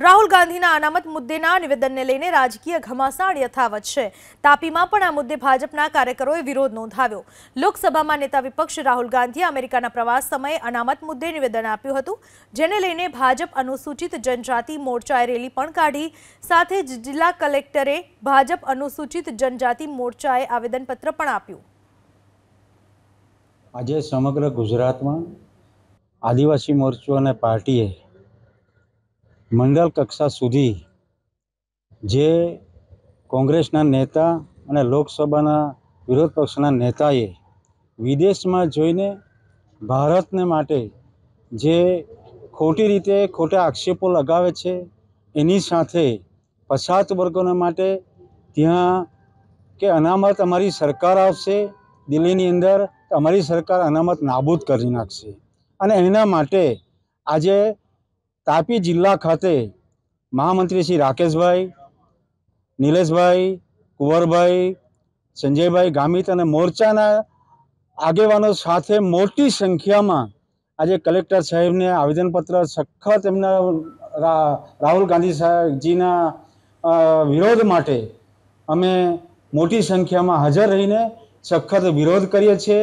રાહુલ ગાંધીના અનામત મુદ્દેના નિવેદનને લઈને રાજકીય ઘમાસાણ યથાવત છે તાપીમાં પણ આ મુદ્દે ભાજપના કાર્યકરોએ વિરોધ નોંધાવ્યો લોકસભામાં નેતા વિપક્ષ રાહુલ ગાંધીએ અમેરિકાના પ્રવાસ સમયે અનામત મુદ્દે નિવેદન આપ્યું હતું જેને લઈને ભાજપ અનુસૂચિત જનજાતિ મોરચાએ રેલી પણ કાઢી સાથે જ જિલ્લા કલેક્ટરે ભાજપ અનુસૂચિત જનજાતિ મોરચાએ આવેદનપત્ર પણ આપ્યું આજે સમગ્ર ગુજરાતમાં આદિવાસી મોરચો અને પાર્ટીએ મંડળ કક્ષા સુધી જે કોંગ્રેસના નેતા અને લોકસભાના વિરોધ પક્ષના નેતાએ વિદેશમાં જોઈને ભારતને માટે જે ખોટી રીતે ખોટા આક્ષેપો લગાવે છે એની સાથે પછાત વર્ગોના માટે ત્યાં કે અનામત અમારી સરકાર આવશે દિલ્હીની અંદર અમારી સરકાર અનામત નાબૂદ કરી નાખશે અને એના માટે આજે તાપી જિલ્લા ખાતે મહામંત્રી શ્રી રાકેશભાઈ નિલેશભાઈ કુંવરભાઈ સંજયભાઈ ગામિત અને મોરચાના આગેવાનો સાથે મોટી સંખ્યામાં આજે કલેક્ટર સાહેબને આવેદનપત્ર સખત એમના રાહુલ ગાંધી સાહેબજીના વિરોધ માટે અમે મોટી સંખ્યામાં હાજર રહીને સખત વિરોધ કરીએ છીએ